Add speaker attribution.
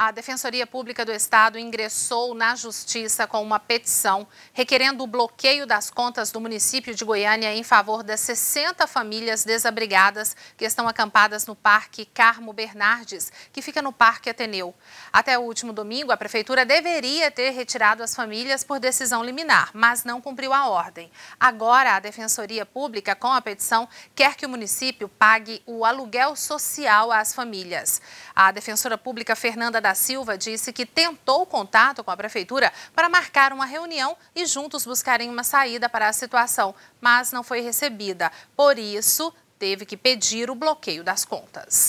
Speaker 1: a Defensoria Pública do Estado ingressou na Justiça com uma petição requerendo o bloqueio das contas do município de Goiânia em favor das 60 famílias desabrigadas que estão acampadas no Parque Carmo Bernardes, que fica no Parque Ateneu. Até o último domingo, a Prefeitura deveria ter retirado as famílias por decisão liminar, mas não cumpriu a ordem. Agora, a Defensoria Pública, com a petição, quer que o município pague o aluguel social às famílias. A Defensora Pública Fernanda da da Silva disse que tentou contato com a prefeitura para marcar uma reunião e juntos buscarem uma saída para a situação, mas não foi recebida. Por isso, teve que pedir o bloqueio das contas.